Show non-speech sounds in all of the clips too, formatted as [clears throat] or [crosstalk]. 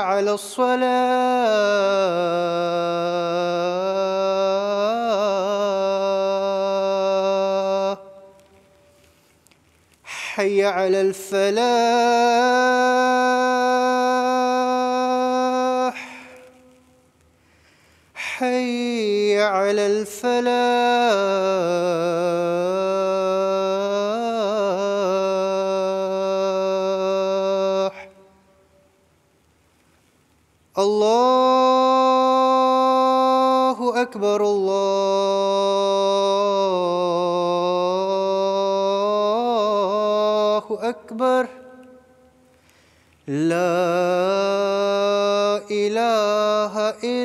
على الصلاة حي على الفلاح حي على الفلاح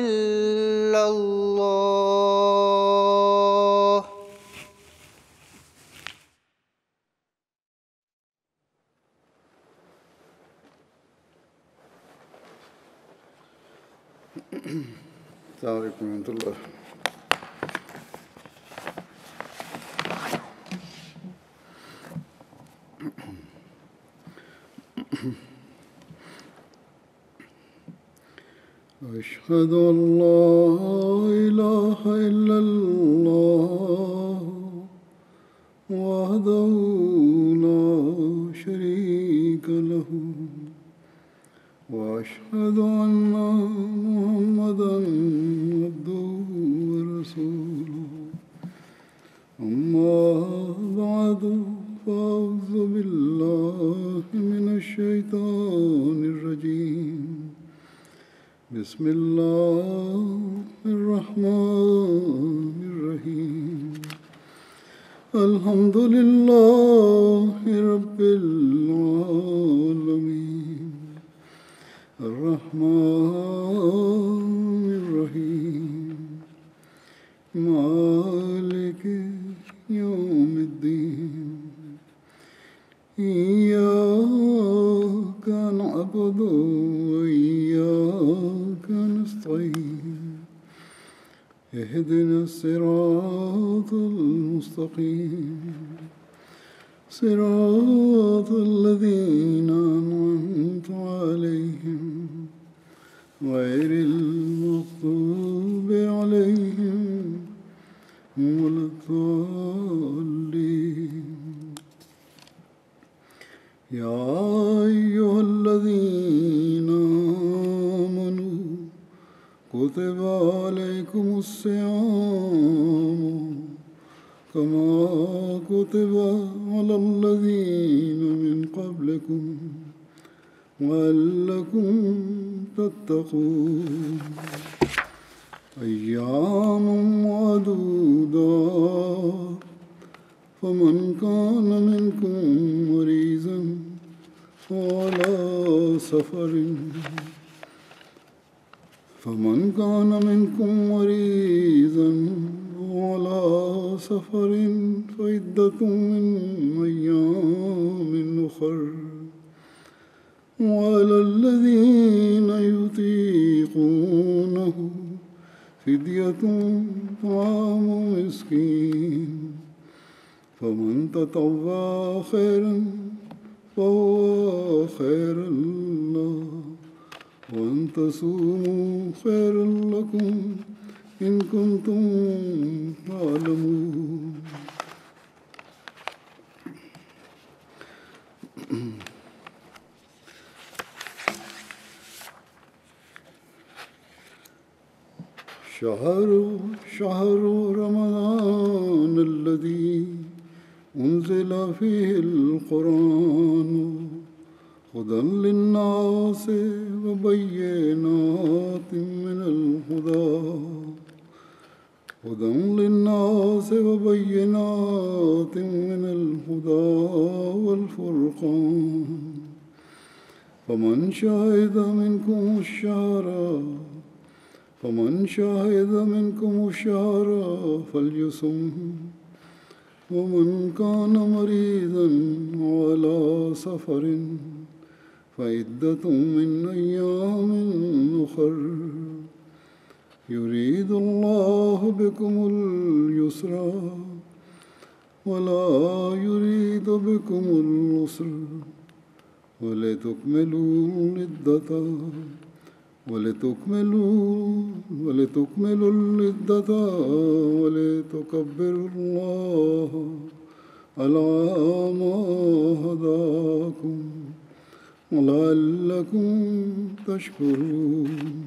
بالله فذوقوا المستقيم صراط الذين أنعمت عليهم غير المغضوب عليهم ولا الضالين يا أيها الذين آمنوا كتب عليكم الصيام كما كتب على الذين من قبلكم وألكم تتقون أيام معدودة فمن كان منكم مريضا وعلى سفر فمن كان منكم مريضا على سفر فعدة من أيام أخر وعلى الذين يطيقونه فدية طعام مسكين فمن تطوع خيرا فهو خير الله وأن تصوموا خير لكم إن كنتم تعلمون شهر شهر رمضان الذي أنزل فيه القرآن هدى للناس وبينات من الهدى هدى للناس وبينات من الهدى والفرقان فمن شهد منكم الشهر فمن شهد منكم الشهر فليصم ومن كان مريضا على سفر فعدة من أيام أخر يريد الله بكم اليسر ولا يريد بكم العسر ولتكملوا العدة ولتكملوا ولتكملوا العدة ولتكبروا الله على ما هداكم ولعلكم تشكرون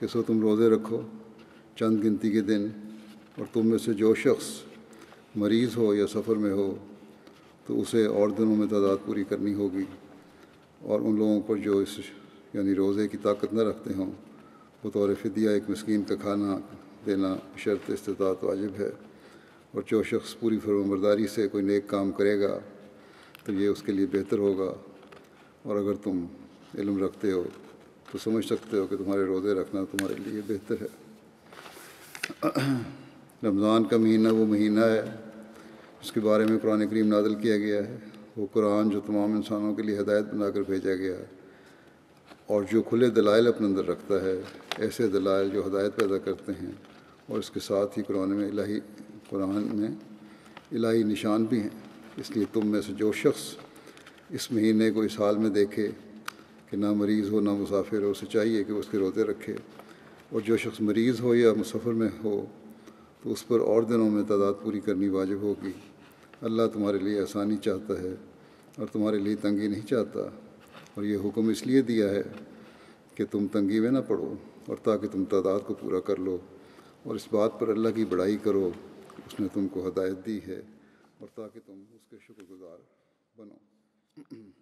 کہ سو تم روزے رکھو چند گنتی کے دن اور تم میں سے جو شخص مریض ہو یا سفر میں ہو تو اسے اور دنوں میں تعداد پوری کرنی ہوگی اور ان لوگوں پر جو اس یعنی روزے کی طاقت نہ رکھتے ہوں بطور فدیہ ایک مسکین کا کھانا دینا شرط استطاعت واجب ہے اور جو شخص پوری فرمبرداری برداری سے کوئی نیک کام کرے گا تو یہ اس کے لیے بہتر ہوگا اور اگر تم علم رکھتے ہو تو سمجھ سکتے ہو کہ تمہارے روزے رکھنا تمہارے لیے بہتر ہے رمضان کا مہینہ وہ مہینہ ہے اس کے بارے میں قرآن کریم نازل کیا گیا ہے وہ قرآن جو تمام انسانوں کے لیے ہدایت بنا کر بھیجا گیا ہے اور جو کھلے دلائل اپنے اندر رکھتا ہے ایسے دلائل جو ہدایت پیدا کرتے ہیں اور اس کے ساتھ ہی قرآن میں الہی قرآن میں الہی نشان بھی ہیں اس لیے تم میں سے جو شخص اس مہینے کو اس حال میں دیکھے کہ نہ مریض ہو نہ مسافر ہو اسے چاہیے کہ اس کے روتے رکھے اور جو شخص مریض ہو یا مسافر میں ہو تو اس پر اور دنوں میں تعداد پوری کرنی واجب ہوگی اللہ تمہارے لیے آسانی چاہتا ہے اور تمہارے لیے تنگی نہیں چاہتا اور یہ حکم اس لیے دیا ہے کہ تم تنگی میں نہ پڑھو اور تاکہ تم تعداد کو پورا کر لو اور اس بات پر اللہ کی بڑائی کرو اس نے تم کو ہدایت دی ہے اور تاکہ تم اس کے شکر گزار بنو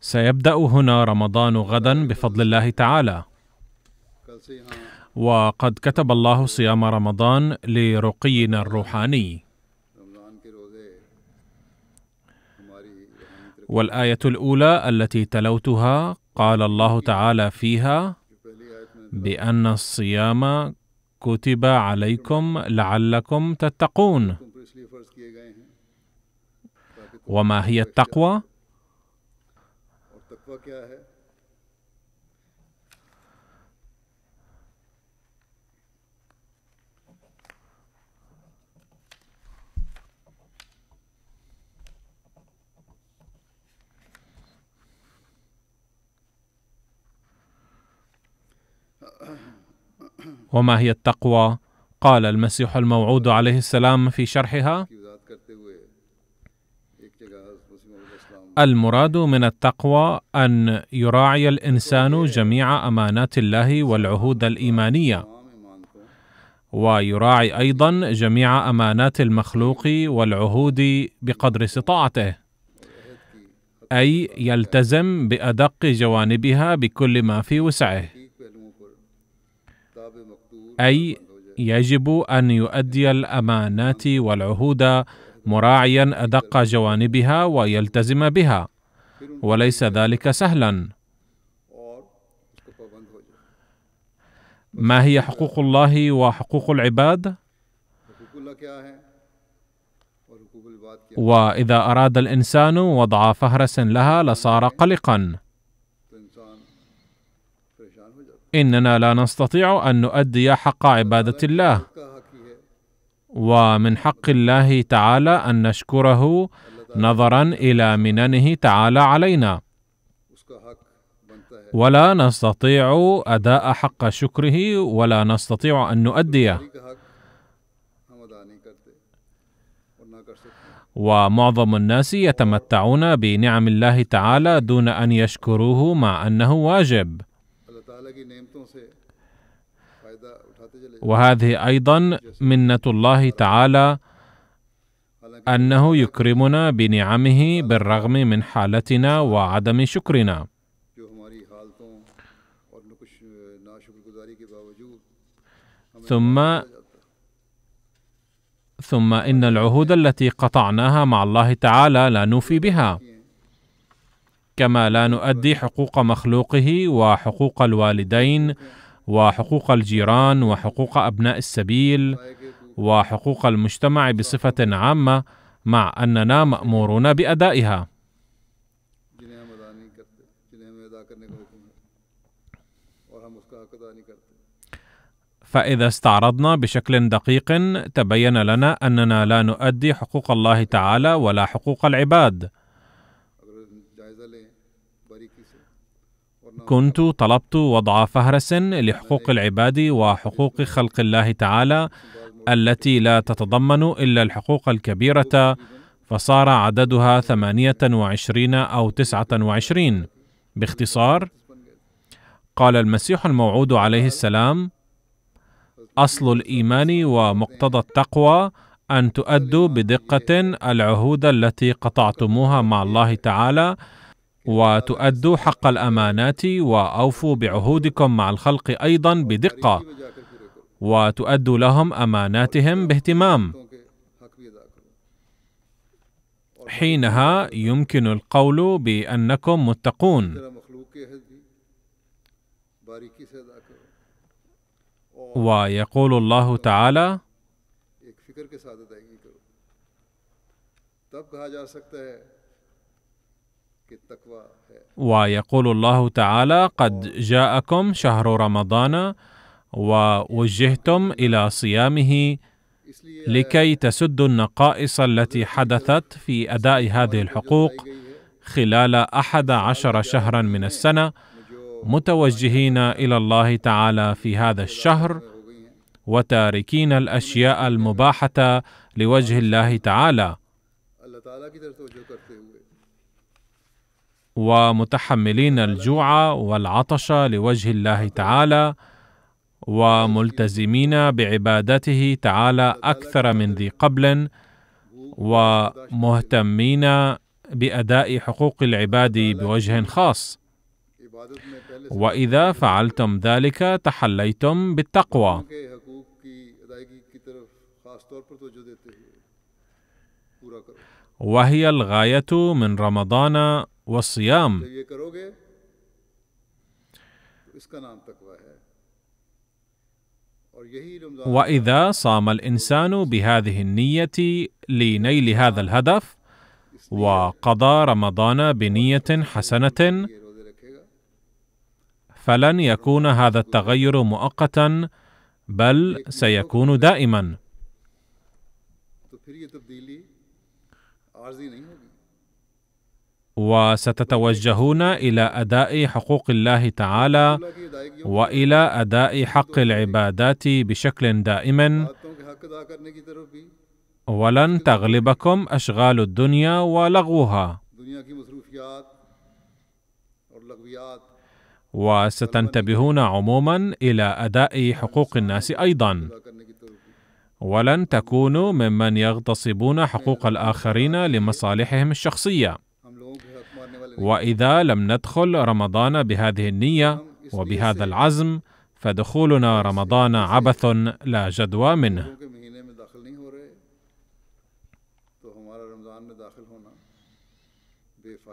سيبدأ هنا رمضان غدا بفضل الله تعالى. وقد كتب الله صيام رمضان لرقينا الروحاني. والآية الأولى التي تلوتها قال الله تعالى فيها بأن الصيام كتب عليكم لعلكم تتقون. وما هي التقوى؟ وما هي التقوى قال المسيح الموعود عليه السلام في شرحها المراد من التقوى ان يراعي الانسان جميع امانات الله والعهود الايمانيه ويراعي ايضا جميع امانات المخلوق والعهود بقدر استطاعته اي يلتزم بادق جوانبها بكل ما في وسعه اي يجب ان يؤدي الامانات والعهود مراعيا ادق جوانبها ويلتزم بها وليس ذلك سهلا ما هي حقوق الله وحقوق العباد واذا اراد الانسان وضع فهرس لها لصار قلقا اننا لا نستطيع ان نؤدي حق عباده الله ومن حق الله تعالى ان نشكره نظرا الى مننه تعالى علينا ولا نستطيع اداء حق شكره ولا نستطيع ان نؤديه ومعظم الناس يتمتعون بنعم الله تعالى دون ان يشكروه مع انه واجب وهذه ايضا منه الله تعالى انه يكرمنا بنعمه بالرغم من حالتنا وعدم شكرنا ثم ثم ان العهود التي قطعناها مع الله تعالى لا نوفي بها كما لا نؤدي حقوق مخلوقه وحقوق الوالدين وحقوق الجيران وحقوق ابناء السبيل وحقوق المجتمع بصفه عامه مع اننا مامورون بادائها فإذا استعرضنا بشكل دقيق تبين لنا أننا لا نؤدي حقوق الله تعالى ولا حقوق العباد، كنت طلبت وضع فهرس لحقوق العباد وحقوق خلق الله تعالى التي لا تتضمن إلا الحقوق الكبيرة فصار عددها 28 أو 29 باختصار قال المسيح الموعود عليه السلام أصل الإيمان ومقتضى التقوى أن تؤدوا بدقة العهود التي قطعتموها مع الله تعالى وتؤدوا حق الامانات واوفوا بعهودكم مع الخلق ايضا بدقه وتؤدوا لهم اماناتهم باهتمام حينها يمكن القول بانكم متقون ويقول الله تعالى تب کہا جا سکتا ہے ويقول الله تعالى قد جاءكم شهر رمضان ووجهتم الى صيامه لكي تسدوا النقائص التي حدثت في اداء هذه الحقوق خلال احد عشر شهرا من السنه متوجهين الى الله تعالى في هذا الشهر وتاركين الاشياء المباحه لوجه الله تعالى ومتحملين الجوع والعطش لوجه الله تعالى وملتزمين بعبادته تعالى اكثر من ذي قبل ومهتمين باداء حقوق العباد بوجه خاص واذا فعلتم ذلك تحليتم بالتقوى وهي الغايه من رمضان والصيام واذا صام الانسان بهذه النيه لنيل هذا الهدف وقضى رمضان بنيه حسنه فلن يكون هذا التغير مؤقتا بل سيكون دائما وستتوجهون الى اداء حقوق الله تعالى والى اداء حق العبادات بشكل دائم ولن تغلبكم اشغال الدنيا ولغوها وستنتبهون عموما الى اداء حقوق الناس ايضا ولن تكونوا ممن يغتصبون حقوق الاخرين لمصالحهم الشخصيه واذا لم ندخل رمضان بهذه النيه وبهذا العزم فدخولنا رمضان عبث لا جدوى منه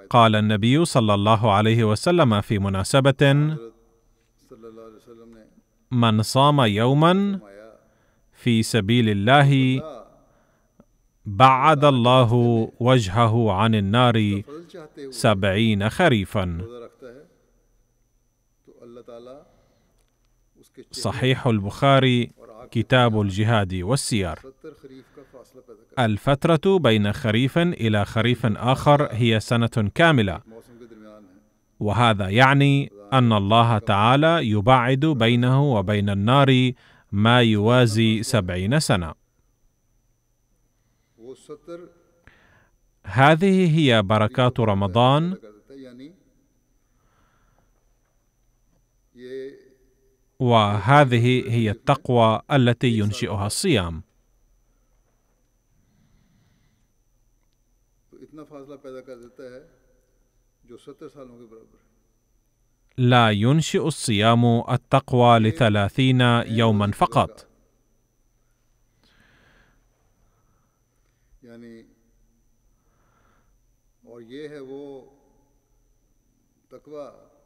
قال النبي صلى الله عليه وسلم في مناسبه من صام يوما في سبيل الله بعد الله وجهه عن النار سبعين خريفا صحيح البخاري كتاب الجهاد والسير الفترة بين خريف إلى خريف آخر هي سنة كاملة وهذا يعني أن الله تعالى يبعد بينه وبين النار ما يوازي سبعين سنة هذه هي بركات رمضان وهذه هي التقوى التي ينشئها الصيام لا ينشئ الصيام التقوى لثلاثين يوما فقط يعني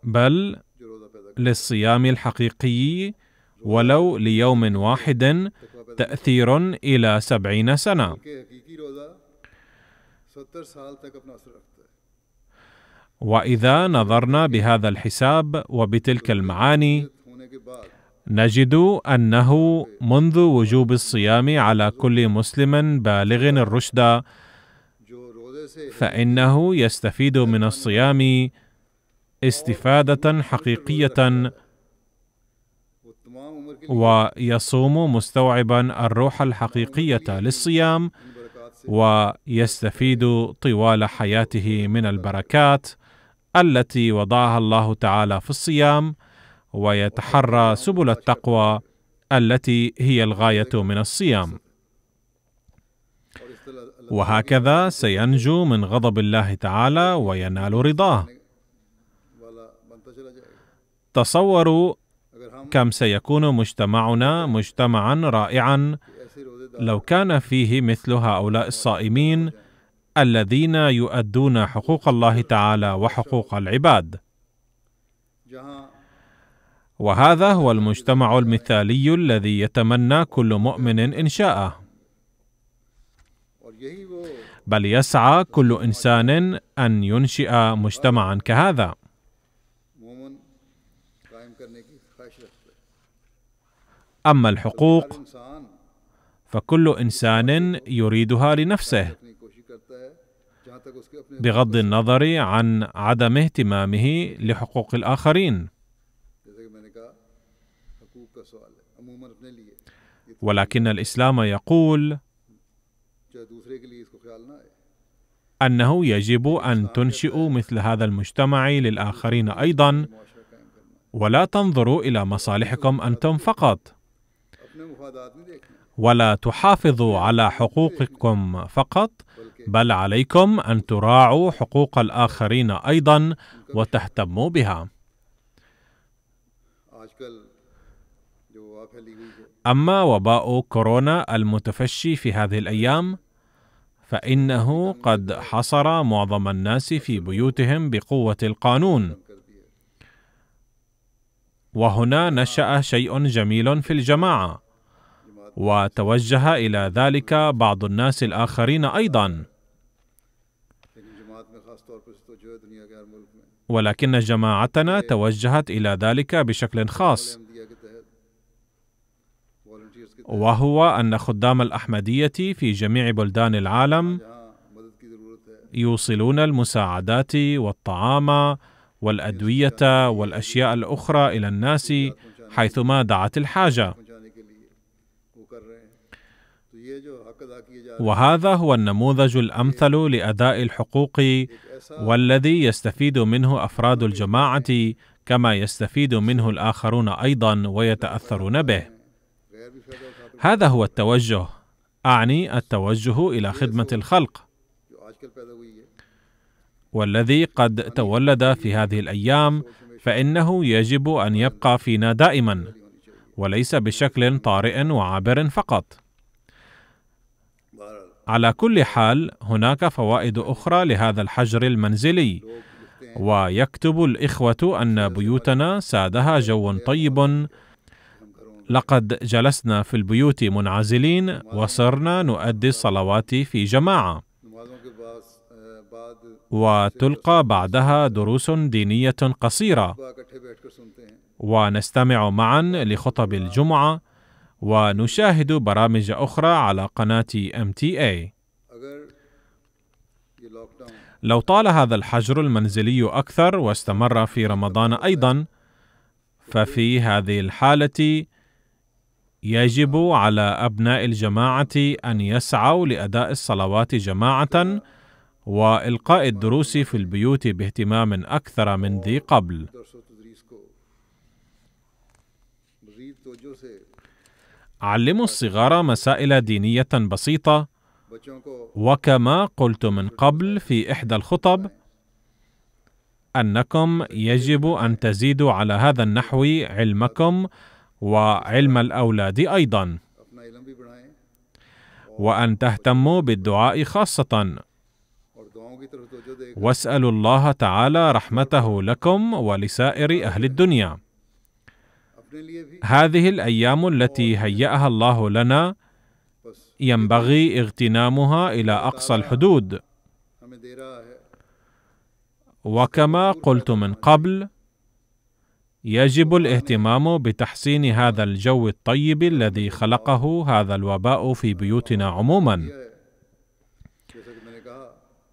بل للصيام الحقيقي ولو ليوم واحد تأثير إلى سبعين سنة وإذا نظرنا بهذا الحساب وبتلك المعاني نجد انه منذ وجوب الصيام على كل مسلم بالغ الرشد فانه يستفيد من الصيام استفاده حقيقيه ويصوم مستوعبا الروح الحقيقيه للصيام ويستفيد طوال حياته من البركات التي وضعها الله تعالى في الصيام ويتحرى سبل التقوى التي هي الغايه من الصيام وهكذا سينجو من غضب الله تعالى وينال رضاه تصوروا كم سيكون مجتمعنا مجتمعا رائعا لو كان فيه مثل هؤلاء الصائمين الذين يؤدون حقوق الله تعالى وحقوق العباد وهذا هو المجتمع المثالي الذي يتمنى كل مؤمن انشاءه بل يسعى كل انسان ان ينشئ مجتمعا كهذا اما الحقوق فكل انسان يريدها لنفسه بغض النظر عن عدم اهتمامه لحقوق الاخرين ولكن الاسلام يقول انه يجب ان تنشئوا مثل هذا المجتمع للاخرين ايضا ولا تنظروا الى مصالحكم انتم فقط ولا تحافظوا على حقوقكم فقط بل عليكم ان تراعوا حقوق الاخرين ايضا وتهتموا بها أما وباء كورونا المتفشي في هذه الأيام فإنه قد حصر معظم الناس في بيوتهم بقوة القانون وهنا نشأ شيء جميل في الجماعة وتوجه إلى ذلك بعض الناس الآخرين أيضاً ولكن جماعتنا توجهت الى ذلك بشكل خاص وهو أن خدام الأحمدية في جميع بلدان العالم يوصلون المساعدات والطعام والأدوية والأشياء الأخرى إلى الناس حيثما دعت الحاجة. وهذا هو النموذج الامثل لاداء الحقوق والذي يستفيد منه افراد الجماعه كما يستفيد منه الاخرون ايضا ويتاثرون به هذا هو التوجه اعني التوجه الى خدمه الخلق والذي قد تولد في هذه الايام فانه يجب ان يبقى فينا دائما وليس بشكل طارئ وعابر فقط على كل حال هناك فوائد اخرى لهذا الحجر المنزلي ويكتب الاخوه ان بيوتنا سادها جو طيب لقد جلسنا في البيوت منعزلين وصرنا نؤدي الصلوات في جماعه وتلقى بعدها دروس دينيه قصيره ونستمع معا لخطب الجمعه ونشاهد برامج اخرى على قناه ام تي اي لو طال هذا الحجر المنزلي اكثر واستمر في رمضان ايضا ففي هذه الحاله يجب على أبناء الجماعة أن يسعوا لأداء الصلوات جماعةً والقاء الدروس في البيوت باهتمام اكثر من ذي قبل علموا الصغار مسائل دينيه بسيطه وكما قلت من قبل في احدى الخطب انكم يجب ان تزيدوا على هذا النحو علمكم وعلم الاولاد ايضا وان تهتموا بالدعاء خاصه واسالوا الله تعالى رحمته لكم ولسائر اهل الدنيا هذه الايام التي هياها الله لنا ينبغي اغتنامها الى اقصى الحدود وكما قلت من قبل يجب الاهتمام بتحسين هذا الجو الطيب الذي خلقه هذا الوباء في بيوتنا عموما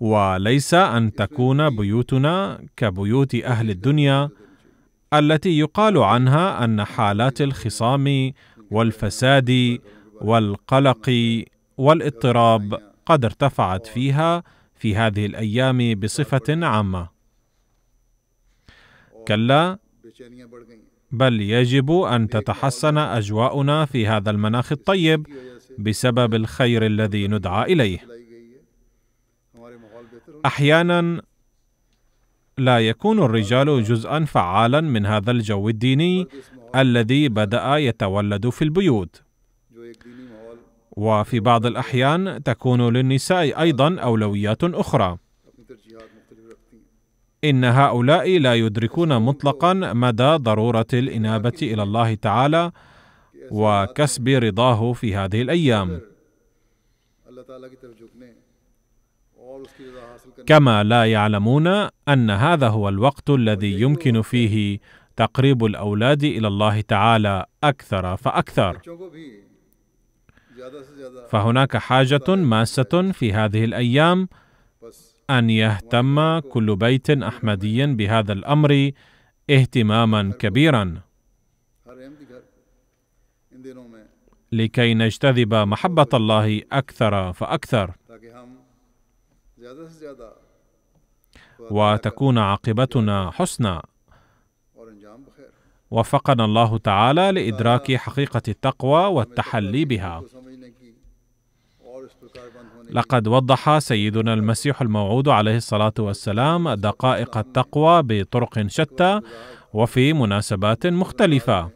وليس ان تكون بيوتنا كبيوت اهل الدنيا التي يقال عنها ان حالات الخصام والفساد والقلق والاضطراب قد ارتفعت فيها في هذه الايام بصفه عامه كلا بل يجب ان تتحسن اجواؤنا في هذا المناخ الطيب بسبب الخير الذي ندعى اليه احيانا لا يكون الرجال جزءا فعالا من هذا الجو الديني الذي بدا يتولد في البيوت وفي بعض الاحيان تكون للنساء ايضا اولويات اخرى ان هؤلاء لا يدركون مطلقا مدى ضروره الانابه الى الله تعالى وكسب رضاه في هذه الايام كما لا يعلمون ان هذا هو الوقت الذي يمكن فيه تقريب الاولاد الى الله تعالى اكثر فاكثر فهناك حاجه ماسه في هذه الايام ان يهتم كل بيت احمدي بهذا الامر اهتماما كبيرا لكي نجتذب محبه الله اكثر فاكثر وتكون عاقبتنا حسنى وفقنا الله تعالى لادراك حقيقه التقوى والتحلي بها لقد وضح سيدنا المسيح الموعود عليه الصلاه والسلام دقائق التقوى بطرق شتى وفي مناسبات مختلفه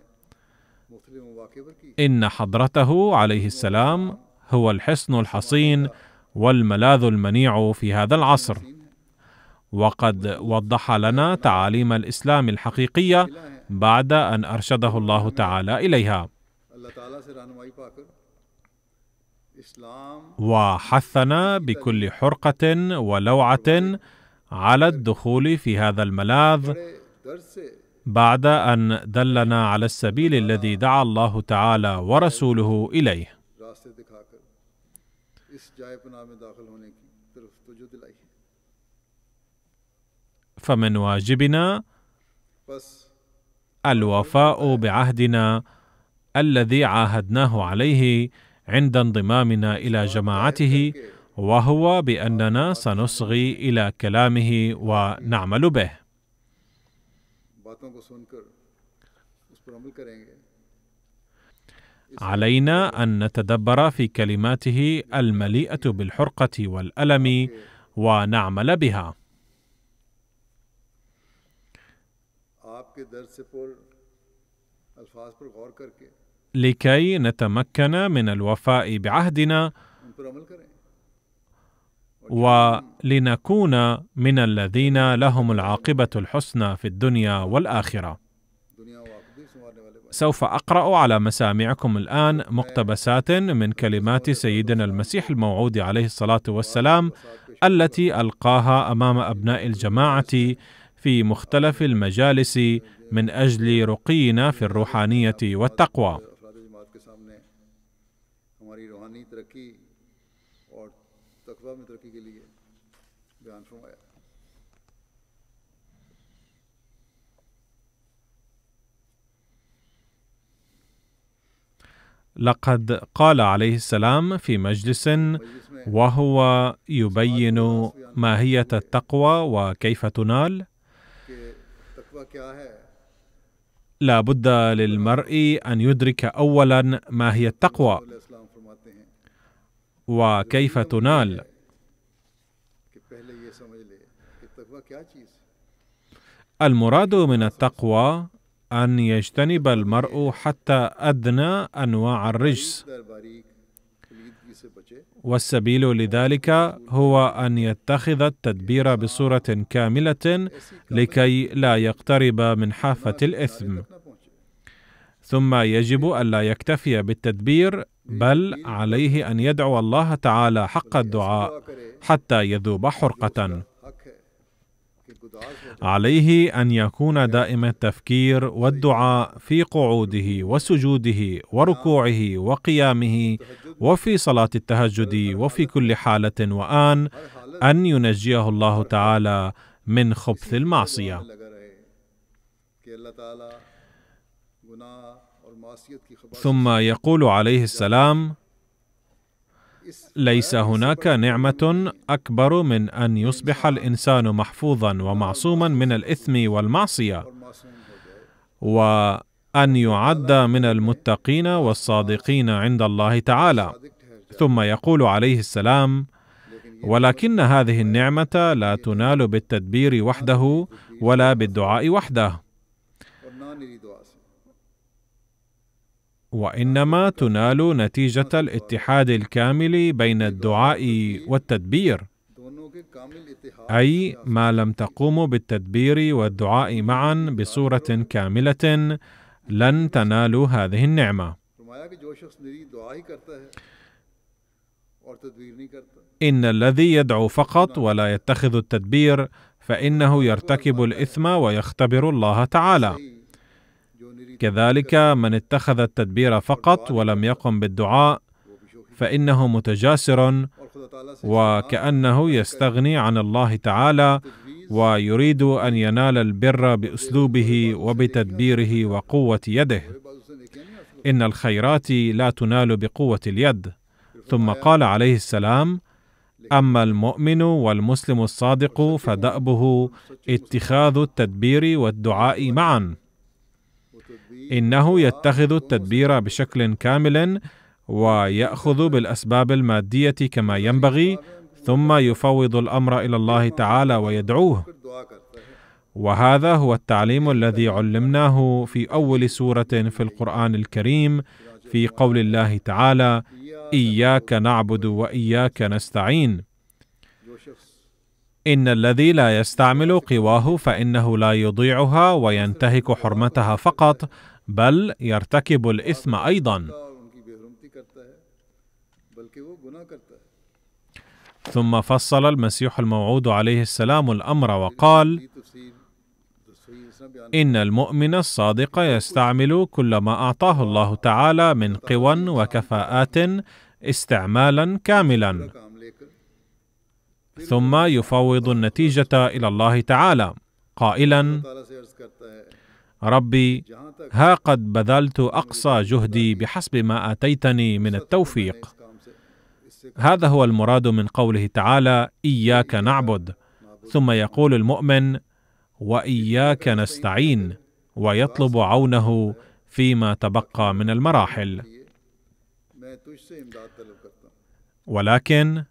ان حضرته عليه السلام هو الحصن الحصين والملاذ المنيع في هذا العصر وقد وضح لنا تعاليم الاسلام الحقيقيه بعد ان ارشده الله تعالى اليها وحثنا بكل حرقه ولوعه على الدخول في هذا الملاذ بعد ان دلنا على السبيل الذي دعا الله تعالى ورسوله اليه فمن واجبنا الوفاء بعهدنا الذي عاهدناه عليه عند انضمامنا الى جماعته وهو باننا سنصغي الى كلامه ونعمل به علينا ان نتدبر في كلماته المليئه بالحرقه والالم ونعمل بها الفاظ پر غور کر کے لكي نتمكن من الوفاء بعهدنا ولنكون من الذين لهم العاقبه الحسنى في الدنيا والاخره سوف اقرا على مسامعكم الان مقتبسات من كلمات سيدنا المسيح الموعود عليه الصلاه والسلام التي القاها امام ابناء الجماعه في مختلف المجالس من اجل رقينا في الروحانيه والتقوى لقد قال عليه السلام في مجلس وهو يبين ماهيه التقوى وكيف تنال لا بد للمرء ان يدرك اولا ما هي التقوى وكيف تنال المراد من التقوى أن يجتنب المرء حتى أدنى أنواع الرجس والسبيل لذلك هو ان يتخذ التدبير بصوره كامله لكي لا يقترب من حافه الاثم ثم يجب الا يكتفي بالتدبير بل عليه ان يدعو الله تعالى حق الدعاء حتى يذوب حرقه عليه ان يكون دائم التفكير والدعاء في قعوده وسجوده وركوعه وقيامه وفي صلاه التهجد وفي كل حاله وان ان ينجيه الله تعالى من خبث المعصيه ثم يقول عليه السلام ليس هناك نعمه اكبر من ان يصبح الانسان محفوظا ومعصوما من الاثم والمعصيه وان يعد من المتقين والصادقين عند الله تعالى ثم يقول عليه السلام ولكن هذه النعمه لا تنال بالتدبير وحده ولا بالدعاء وحده وانما تنال نتيجه الاتحاد الكامل بين الدعاء والتدبير اي ما لم تقوموا بالتدبير والدعاء معا بصوره كامله لن تنالوا هذه النعمه ان الذي يدعو فقط ولا يتخذ التدبير فانه يرتكب الاثم ويختبر الله تعالى كذلك من اتخذ التدبير فقط ولم يقم بالدعاء فانه متجاسر وكانه يستغني عن الله تعالى ويريد ان ينال البر باسلوبه وبتدبيره وقوه يده ان الخيرات لا تنال بقوه اليد ثم قال عليه السلام اما المؤمن والمسلم الصادق فدابه اتخاذ التدبير والدعاء معا انه يتخذ التدبير بشكل كامل وياخذ بالاسباب الماديه كما ينبغي ثم يفوض الامر الى الله تعالى ويدعوه وهذا هو التعليم الذي علمناه في اول سوره في القران الكريم في قول الله تعالى اياك نعبد واياك نستعين ان الذي لا يستعمل قواه فانه لا يضيعها وينتهك حرمتها فقط بل يرتكب الإثم أيضا ثم فصل المسيح الموعود عليه السلام الأمر وقال إن المؤمن الصادق يستعمل كل ما أعطاه الله تعالى من قوى وكفاءات استعمالا كاملا ثم يفوض النتيجة إلى الله تعالى قائلا ربي ها قد بذلت اقصى جهدي بحسب ما اتيتني من التوفيق هذا هو المراد من قوله تعالى اياك نعبد ثم يقول المؤمن واياك نستعين ويطلب عونه فيما تبقى من المراحل ولكن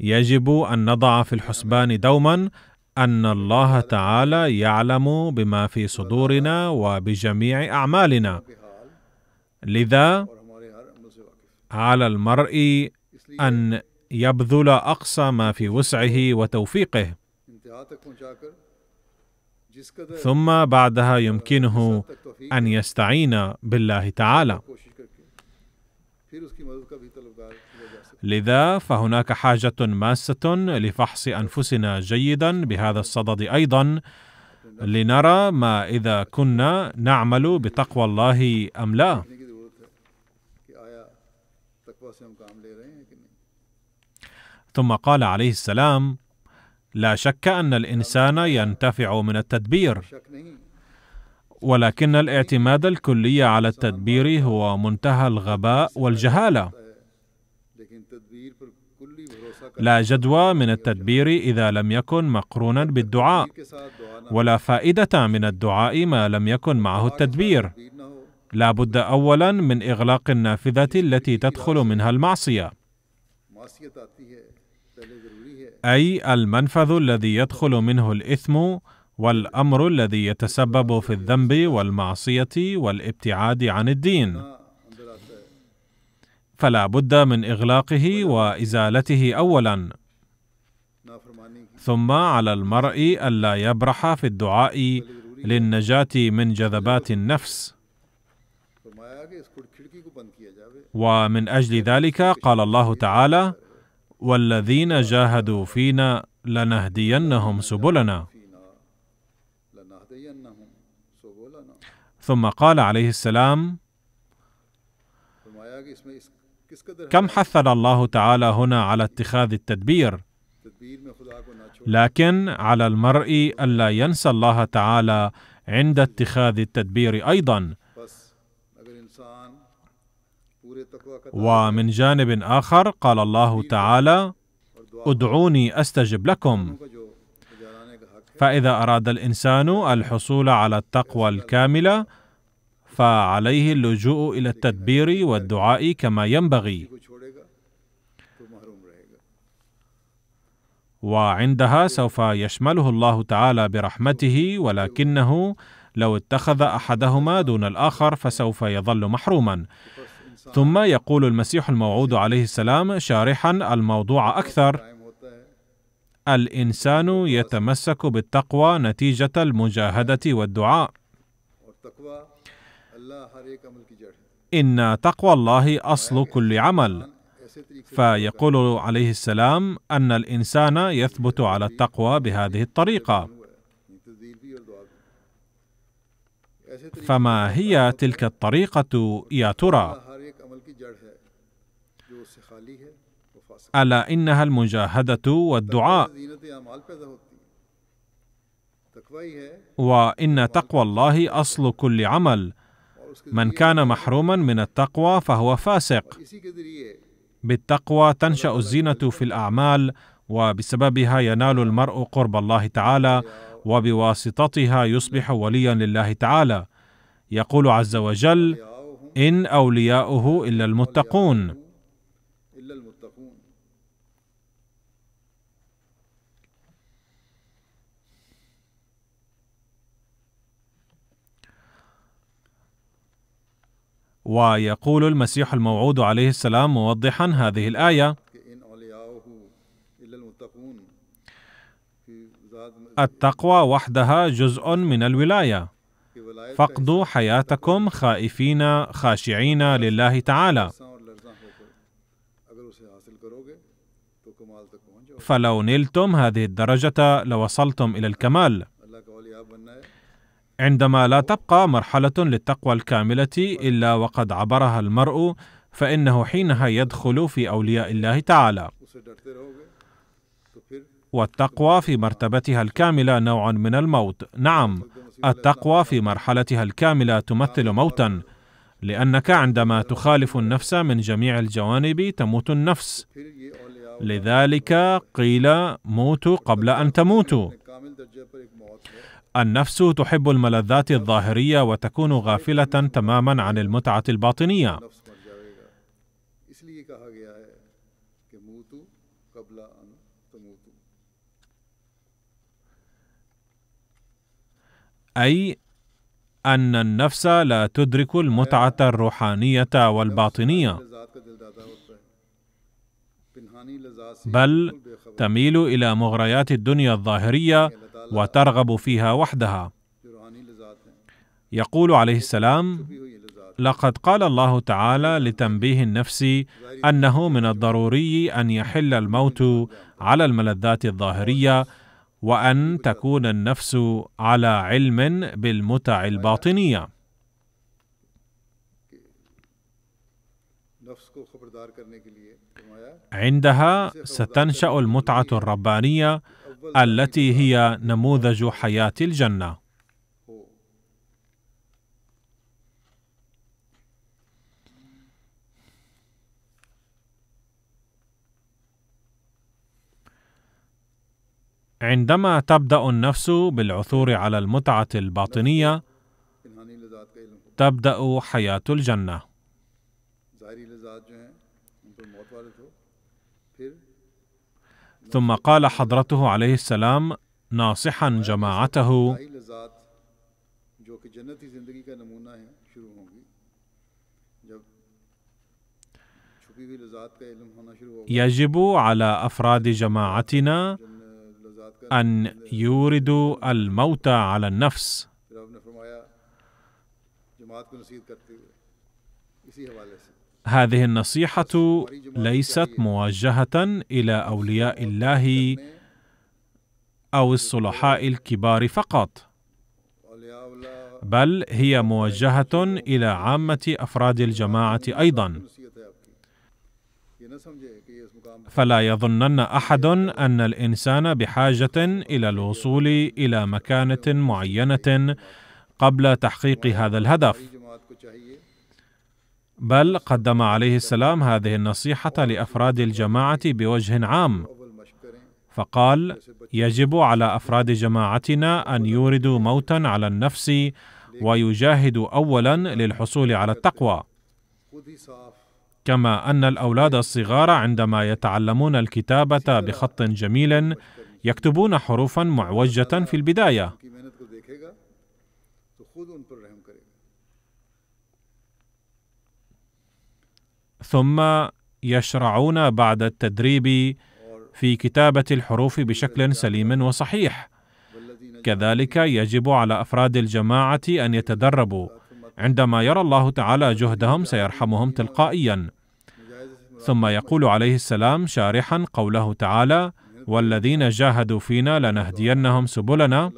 يجب ان نضع في الحسبان دوما ان الله تعالى يعلم بما في صدورنا وبجميع اعمالنا لذا على المرء ان يبذل اقصى ما في وسعه وتوفيقه ثم بعدها يمكنه ان يستعين بالله تعالى لذا فهناك حاجة ماسة لفحص أنفسنا جيدا بهذا الصدد أيضا لنرى ما إذا كنا نعمل بتقوى الله أم لا ثم قال عليه السلام لا شك أن الإنسان ينتفع من التدبير ولكن الاعتماد الكلي على التدبير هو منتهى الغباء والجهاله لا جدوى من التدبير اذا لم يكن مقرونا بالدعاء ولا فائده من الدعاء ما لم يكن معه التدبير لا بد اولا من اغلاق النافذه التي تدخل منها المعصيه اي المنفذ الذي يدخل منه الاثم والامر الذي يتسبب في الذنب والمعصيه والابتعاد عن الدين فلا بد من اغلاقه وازالته اولا ثم على المرء الا يبرح في الدعاء للنجاه من جذبات النفس ومن اجل ذلك قال الله تعالى والذين جاهدوا فينا لنهدينهم سبلنا ثم قال عليه السلام كم حثنا الله تعالى هنا على اتخاذ التدبير لكن على المرء الا ينسى الله تعالى عند اتخاذ التدبير ايضا ومن جانب اخر قال الله تعالى ادعوني استجب لكم فاذا اراد الانسان الحصول على التقوى الكامله فعليه اللجوء الى التدبير والدعاء كما ينبغي وعندها سوف يشمله الله تعالى برحمته ولكنه لو اتخذ احدهما دون الاخر فسوف يظل محروما ثم يقول المسيح الموعود عليه السلام شارحا الموضوع اكثر الانسان يتمسك بالتقوى نتيجه المجاهده والدعاء إن تقوى الله أصل كل عمل فيقول عليه السلام أن الإنسان يثبت على التقوى بهذه الطريقة فما هي تلك الطريقة يا ترى؟ ألا إنها المجاهدة والدعاء وإن تقوى الله أصل كل عمل من كان محروما من التقوى فهو فاسق بالتقوى تنشا الزينه في الاعمال وبسببها ينال المرء قرب الله تعالى وبواسطتها يصبح وليا لله تعالى يقول عز وجل ان اولياؤه الا المتقون ويقول المسيح الموعود عليه السلام موضحا هذه الايه التقوى وحدها جزء من الولايه فاقضوا حياتكم خائفين خاشعين لله تعالى فلو نلتم هذه الدرجه لوصلتم الى الكمال عندما لا تبقى مرحله للتقوى الكامله الا وقد عبرها المرء فانه حينها يدخل في اولياء الله تعالى والتقوى في مرتبتها الكامله نوع من الموت نعم التقوى في مرحلتها الكامله تمثل موتا لانك عندما تخالف النفس من جميع الجوانب تموت النفس لذلك قيل موتوا قبل ان تموتوا النفس تحب الملذات الظاهريه وتكون غافله تماما عن المتعه الباطنيه اي ان النفس لا تدرك المتعه الروحانيه والباطنيه بل تميل الى مغريات الدنيا الظاهريه وترغب فيها وحدها يقول عليه السلام لقد قال الله تعالى لتنبيه النفس انه من الضروري ان يحل الموت على الملذات الظاهريه وان تكون النفس على علم بالمتع الباطنيه عندها ستنشا المتعه الربانيه التي هي نموذج حياه الجنه عندما تبدا النفس بالعثور على المتعه الباطنيه تبدا حياه الجنه ثم قال حضرته عليه السلام ناصحا جماعته يجب على افراد جماعتنا ان يوردوا الموت على النفس هذه النصيحه ليست موجهه الى اولياء الله او الصلحاء الكبار فقط بل هي موجهه الى عامه افراد الجماعه ايضا فلا يظنن احد ان الانسان بحاجه الى الوصول الى مكانه معينه قبل تحقيق هذا الهدف بل قدم عليه السلام هذه النصيحه لافراد الجماعه بوجه عام فقال يجب على افراد جماعتنا ان يوردوا موتا على النفس ويجاهدوا اولا للحصول على التقوى كما ان الاولاد الصغار عندما يتعلمون الكتابه بخط جميل يكتبون حروفا معوجه في البدايه ثم يشرعون بعد التدريب في كتابه الحروف بشكل سليم وصحيح كذلك يجب على افراد الجماعه ان يتدربوا عندما يرى الله تعالى جهدهم سيرحمهم تلقائيا ثم يقول عليه السلام شارحا قوله تعالى والذين جاهدوا فينا لنهدينهم سبلنا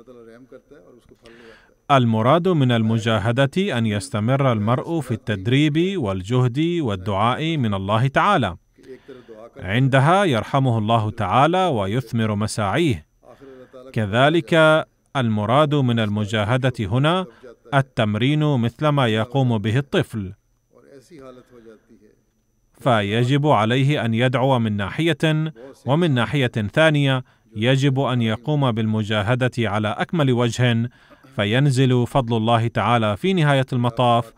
المراد من المجاهدة أن يستمر المرء في التدريب والجهد والدعاء من الله تعالى. عندها يرحمه الله تعالى ويثمر مساعيه. كذلك المراد من المجاهدة هنا التمرين مثل ما يقوم به الطفل. فيجب عليه أن يدعو من ناحية ومن ناحية ثانية يجب أن يقوم بالمجاهدة على أكمل وجه فينزل فضل الله تعالى في نهايه المطاف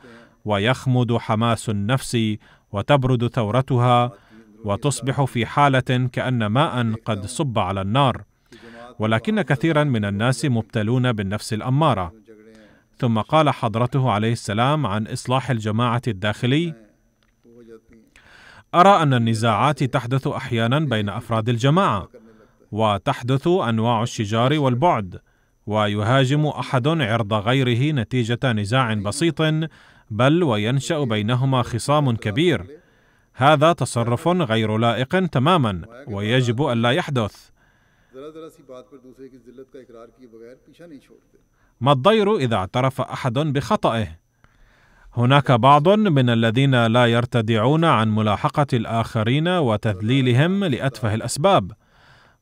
ويخمد حماس النفس وتبرد ثورتها وتصبح في حاله كان ماء قد صب على النار ولكن كثيرا من الناس مبتلون بالنفس الاماره ثم قال حضرته عليه السلام عن اصلاح الجماعه الداخلي ارى ان النزاعات تحدث احيانا بين افراد الجماعه وتحدث انواع الشجار والبعد ويهاجم احد عرض غيره نتيجه نزاع بسيط بل وينشا بينهما خصام كبير هذا تصرف غير لائق تماما ويجب الا يحدث ما الضير اذا اعترف احد بخطئه هناك بعض من الذين لا يرتدعون عن ملاحقه الاخرين وتذليلهم لاتفه الاسباب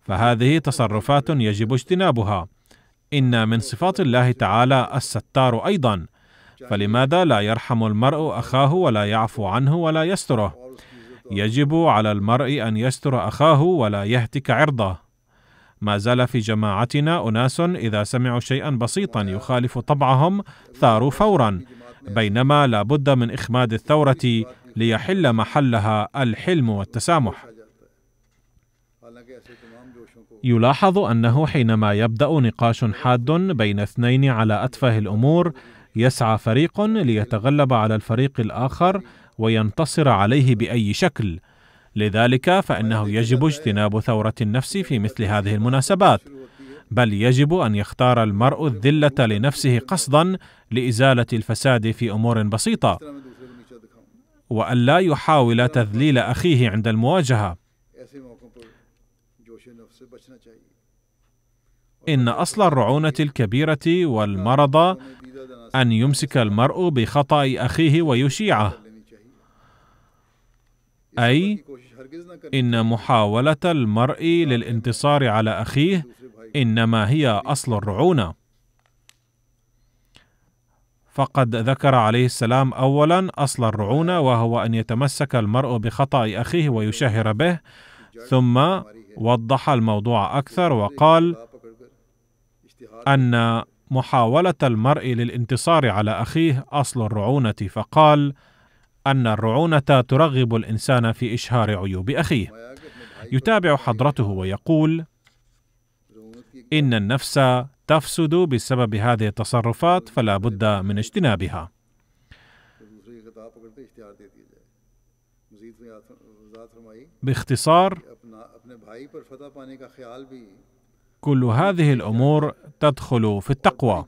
فهذه تصرفات يجب اجتنابها إن من صفات الله تعالى الستار أيضا فلماذا لا يرحم المرء أخاه ولا يعفو عنه ولا يستره؟ يجب على المرء أن يستر أخاه ولا يهتك عرضه ما زال في جماعتنا أناس إذا سمعوا شيئا بسيطا يخالف طبعهم ثاروا فورا بينما لا بد من إخماد الثورة ليحل محلها الحلم والتسامح يلاحظ انه حينما يبدا نقاش حاد بين اثنين على اتفه الامور يسعى فريق ليتغلب على الفريق الاخر وينتصر عليه باي شكل لذلك فانه يجب اجتناب ثوره النفس في مثل هذه المناسبات بل يجب ان يختار المرء الذله لنفسه قصدا لازاله الفساد في امور بسيطه والا يحاول تذليل اخيه عند المواجهه إن أصل الرعونة الكبيرة والمرض أن يمسك المرء بخطأ أخيه ويشيعه أي إن محاولة المرء للانتصار على أخيه إنما هي أصل الرعونة فقد ذكر عليه السلام أولا أصل الرعونة وهو أن يتمسك المرء بخطأ أخيه ويشهر به ثم وضح الموضوع اكثر وقال ان محاوله المرء للانتصار على اخيه اصل الرعونه فقال ان الرعونه ترغب الانسان في اشهار عيوب اخيه يتابع حضرته ويقول ان النفس تفسد بسبب هذه التصرفات فلا بد من اجتنابها باختصار كل هذه الامور تدخل في التقوى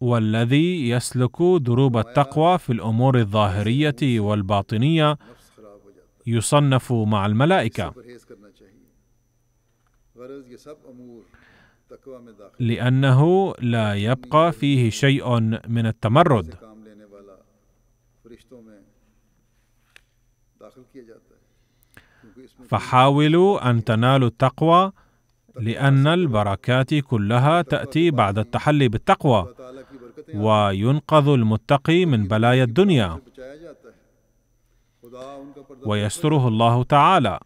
والذي يسلك دروب التقوى في الامور الظاهريه والباطنيه يصنف مع الملائكه لانه لا يبقى فيه شيء من التمرد فحاولوا ان تنالوا التقوى لان البركات كلها تاتي بعد التحلي بالتقوى وينقذ المتقي من بلايا الدنيا ويستره الله تعالى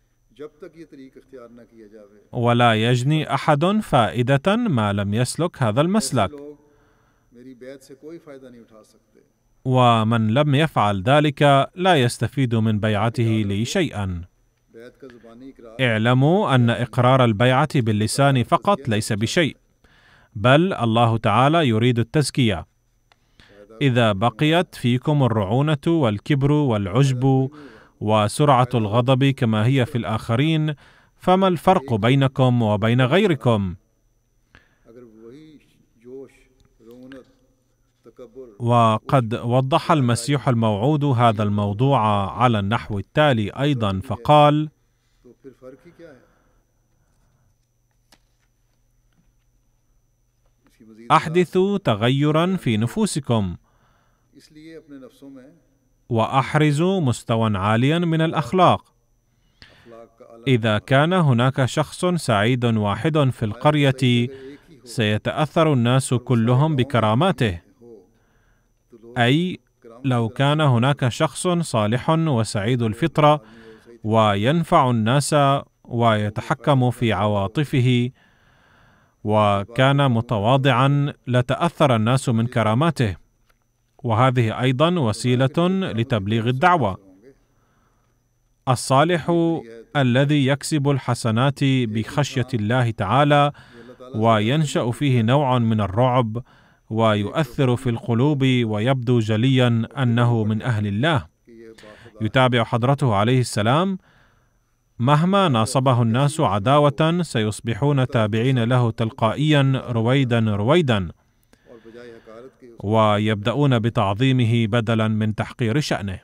ولا يجني احد فائده ما لم يسلك هذا المسلك ومن لم يفعل ذلك لا يستفيد من بيعته لي شيئا اعلموا ان اقرار البيعه باللسان فقط ليس بشيء بل الله تعالى يريد التزكيه اذا بقيت فيكم الرعونه والكبر والعجب وسرعه الغضب كما هي في الاخرين فما الفرق بينكم وبين غيركم وقد وضح المسيح الموعود هذا الموضوع على النحو التالي ايضا فقال احدثوا تغيرا في نفوسكم واحرزوا مستوى عاليا من الاخلاق اذا كان هناك شخص سعيد واحد في القريه سيتاثر الناس كلهم بكراماته اي لو كان هناك شخص صالح وسعيد الفطره وينفع الناس ويتحكم في عواطفه وكان متواضعا لتاثر الناس من كراماته وهذه ايضا وسيله لتبليغ الدعوه الصالح الذي يكسب الحسنات بخشيه الله تعالى وينشا فيه نوع من الرعب ويؤثر في القلوب ويبدو جليا انه من اهل الله يتابع حضرته عليه السلام مهما ناصبه الناس عداوه سيصبحون تابعين له تلقائيا رويدا رويدا ويبدأون بتعظيمه بدلا من تحقير شأنه.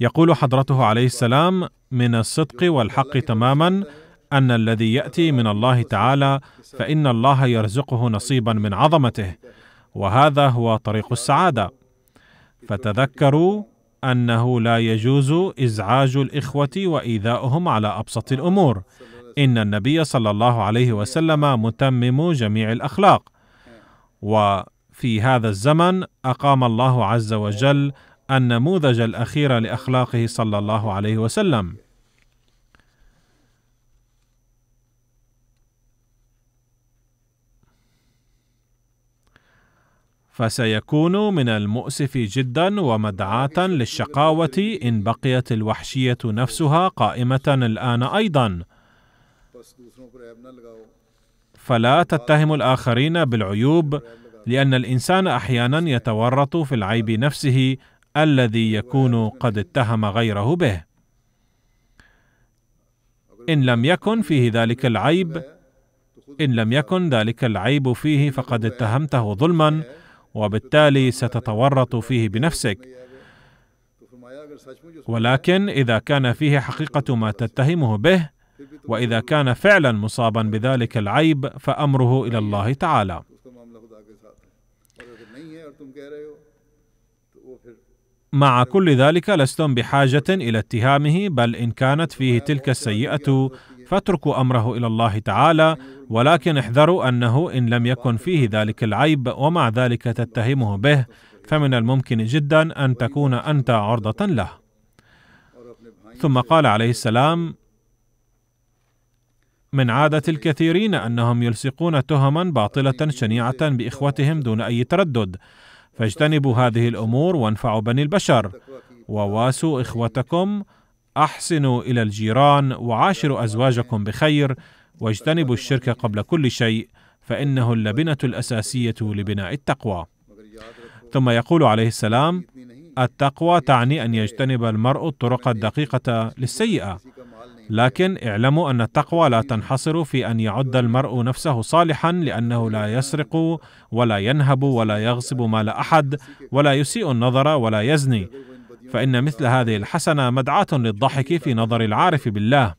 يقول حضرته عليه السلام من الصدق والحق تماما أن الذي يأتي من الله تعالى فإن الله يرزقه نصيبا من عظمته وهذا هو طريق السعادة. فتذكروا انه لا يجوز ازعاج الاخوه وايذاؤهم على ابسط الامور ان النبي صلى الله عليه وسلم متمم جميع الاخلاق وفي هذا الزمن اقام الله عز وجل النموذج الاخير لاخلاقه صلى الله عليه وسلم فسيكون من المؤسف جدا ومدعاة للشقاوة إن بقيت الوحشية نفسها قائمة الآن أيضا فلا تتهم الاخرين بالعيوب لان الانسان احيانا يتورط في العيب نفسه الذي يكون قد اتهم غيره به ان لم يكن فيه ذلك العيب ان لم يكن ذلك العيب فيه فقد اتهمته ظلما وبالتالي ستتورط فيه بنفسك ولكن اذا كان فيه حقيقه ما تتهمه به واذا كان فعلا مصابا بذلك العيب فامره الى الله تعالى مع كل ذلك لستم بحاجه الى اتهامه بل ان كانت فيه تلك السيئه فاتركوا امره الى الله تعالى ولكن احذروا انه ان لم يكن فيه ذلك العيب ومع ذلك تتهمه به فمن الممكن جدا ان تكون انت عرضه له ثم قال عليه السلام من عادة الكثيرين أنهم يلصقون تهما باطلة شنيعة بإخوتهم دون أي تردد فاجتنبوا هذه الأمور وانفعوا بني البشر وواسوا إخوتكم أحسنوا إلى الجيران وعاشروا أزواجكم بخير واجتنبوا الشرك قبل كل شيء فإنه اللبنة الأساسية لبناء التقوى ثم يقول عليه السلام التقوى تعني ان يجتنب المرء الطرق الدقيقه للسيئه لكن اعلموا ان التقوى لا تنحصر في ان يعد المرء نفسه صالحا لانه لا يسرق ولا ينهب ولا يغصب مال احد ولا يسيء النظر ولا يزني فان مثل هذه الحسنه مدعاه للضحك في نظر العارف بالله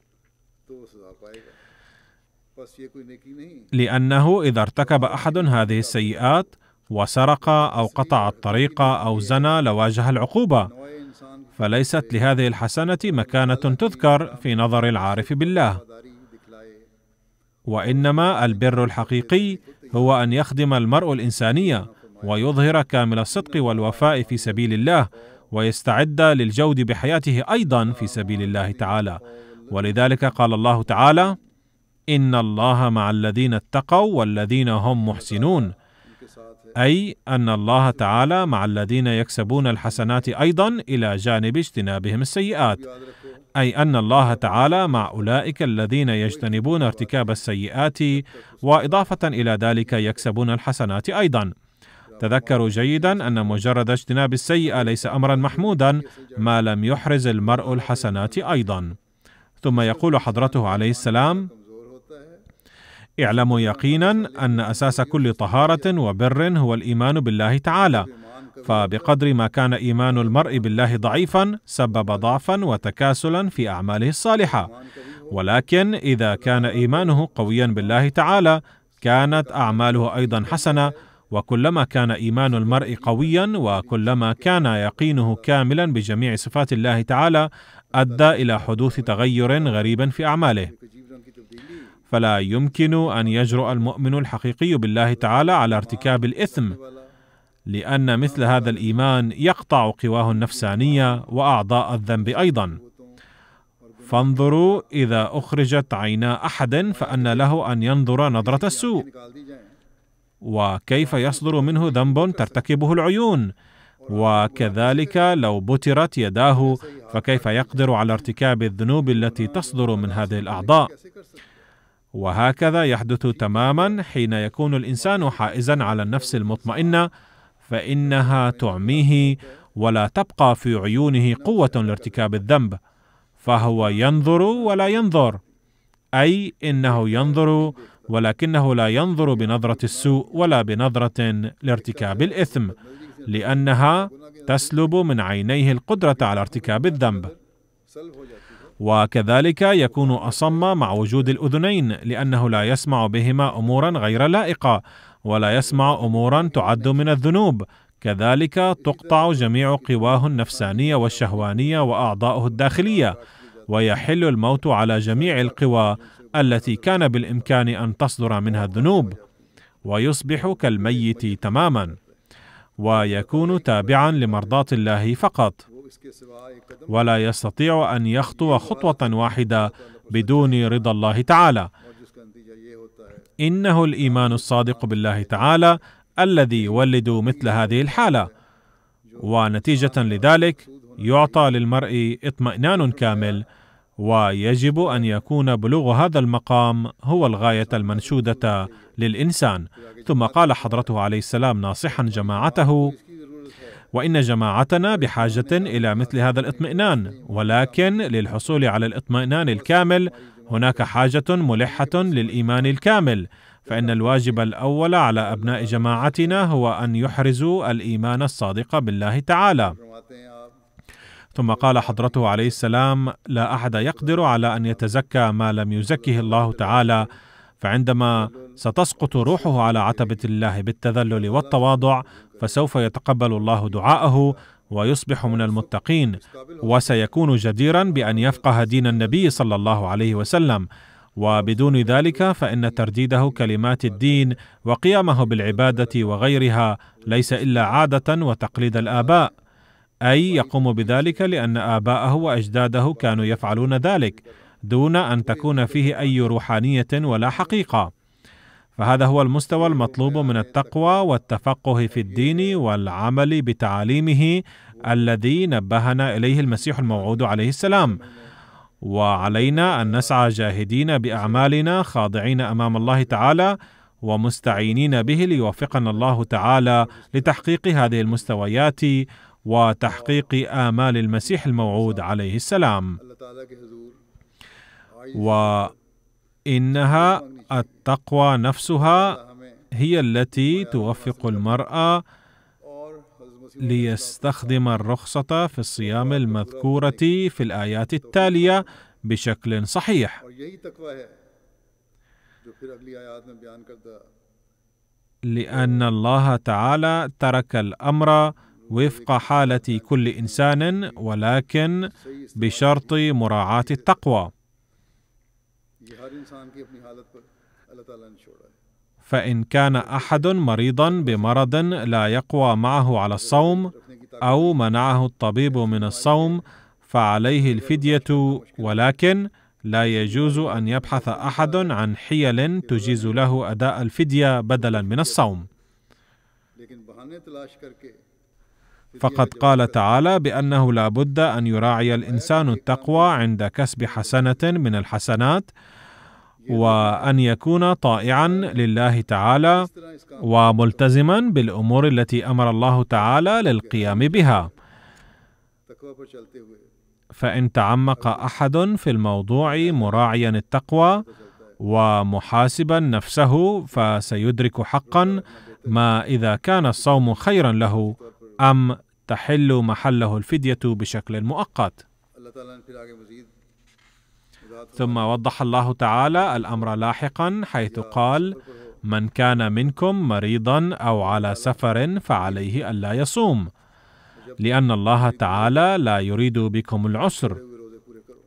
لانه اذا ارتكب احد هذه السيئات وسرق او قطع الطريق او زنى لواجه العقوبه فليست لهذه الحسنه مكانه تذكر في نظر العارف بالله وانما البر الحقيقي هو ان يخدم المرء الانسانيه ويظهر كامل الصدق والوفاء في سبيل الله ويستعد للجود بحياته ايضا في سبيل الله تعالى ولذلك قال الله تعالى ان الله مع الذين اتقوا والذين هم محسنون اي ان الله تعالى مع الذين يكسبون الحسنات ايضا الى جانب اجتنابهم السيئات اي ان الله تعالى مع اولئك الذين يجتنبون ارتكاب السيئات واضافه الى ذلك يكسبون الحسنات ايضا تذكروا جيدا ان مجرد اجتناب السيئه ليس امرا محمودا ما لم يحرز المرء الحسنات ايضا ثم يقول حضرته عليه السلام اعلموا يقينا ان اساس كل طهاره وبر هو الايمان بالله تعالى فبقدر ما كان ايمان المرء بالله ضعيفا سبب ضعفا وتكاسلا في اعماله الصالحه ولكن اذا كان ايمانه قويا بالله تعالى كانت اعماله ايضا حسنه وكلما كان ايمان المرء قويا وكلما كان يقينه كاملا بجميع صفات الله تعالى ادى الى حدوث تغير غريب في اعماله فلا يمكن ان يجرؤ المؤمن الحقيقي بالله تعالى على ارتكاب الاثم لان مثل هذا الايمان يقطع قواه النفسانيه واعضاء الذنب ايضا فانظروا اذا اخرجت عينا احد فان له ان ينظر نظره السوء وكيف يصدر منه ذنب ترتكبه العيون وكذلك لو بترت يداه فكيف يقدر على ارتكاب الذنوب التي تصدر من هذه الاعضاء وهكذا يحدث تماما حين يكون الانسان حائزا على النفس المطمئنه فانها تعميه ولا تبقى في عيونه قوه لارتكاب الذنب فهو ينظر ولا ينظر اي انه ينظر ولكنه لا ينظر بنظره السوء ولا بنظره لارتكاب الاثم لانها تسلب من عينيه القدره على ارتكاب الذنب وكذلك يكون اصم مع وجود الاذنين لانه لا يسمع بهما امورا غير لائقه ولا يسمع امورا تعد من الذنوب كذلك تقطع جميع قواه النفسانيه والشهوانيه واعضاؤه الداخليه ويحل الموت على جميع القوى التي كان بالامكان ان تصدر منها الذنوب ويصبح كالميت تماما ويكون تابعا لمرضاه الله فقط ولا يستطيع ان يخطو خطوه واحده بدون رضا الله تعالى انه الايمان الصادق بالله تعالى الذي يولد مثل هذه الحاله ونتيجه لذلك يعطى للمرء اطمئنان كامل ويجب ان يكون بلوغ هذا المقام هو الغايه المنشوده للانسان ثم قال حضرته عليه السلام ناصحا جماعته وإن جماعتنا بحاجة إلى مثل هذا الاطمئنان ولكن للحصول على الاطمئنان الكامل هناك حاجة ملحة للإيمان الكامل فإن الواجب الأول على أبناء جماعتنا هو أن يحرزوا الإيمان الصادق بالله تعالى ثم قال حضرته عليه السلام لا أحد يقدر على أن يتزكى ما لم يزكه الله تعالى فعندما ستسقط روحه على عتبة الله بالتذلل والتواضع فسوف يتقبل الله دعاءه ويصبح من المتقين وسيكون جديرا بان يفقه دين النبي صلى الله عليه وسلم وبدون ذلك فان ترديده كلمات الدين وقيامه بالعباده وغيرها ليس الا عاده وتقليد الاباء اي يقوم بذلك لان اباءه واجداده كانوا يفعلون ذلك دون ان تكون فيه اي روحانيه ولا حقيقه فهذا هو المستوى المطلوب من التقوى والتفقه في الدين والعمل بتعاليمه الذي نبهنا اليه المسيح الموعود عليه السلام وعلينا ان نسعى جاهدين باعمالنا خاضعين امام الله تعالى ومستعينين به ليوفقنا الله تعالى لتحقيق هذه المستويات وتحقيق آمال المسيح الموعود عليه السلام وإنها التقوى نفسها هي التي توفق المرأة ليستخدم الرخصة في الصيام المذكورة في الآيات التالية بشكل صحيح. لأن الله تعالى ترك الأمر وفق حالة كل إنسان ولكن بشرط مراعاة التقوى. فإن كان أحد مريضا بمرض لا يقوى معه على الصوم أو منعه الطبيب من الصوم فعليه الفدية ولكن لا يجوز أن يبحث أحد عن حيل تجيز له أداء الفدية بدلا من الصوم. فقد قال تعالى بأنه لا بد أن يراعي الإنسان التقوى عند كسب حسنة من الحسنات وان يكون طائعا لله تعالى وملتزما بالامور التي امر الله تعالى للقيام بها فان تعمق احد في الموضوع مراعيا التقوى ومحاسبا نفسه فسيدرك حقا ما اذا كان الصوم خيرا له ام تحل محله الفديه بشكل مؤقت ثم وضح الله تعالى الامر لاحقا حيث قال من كان منكم مريضا او على سفر فعليه الا يصوم لان الله تعالى لا يريد بكم العسر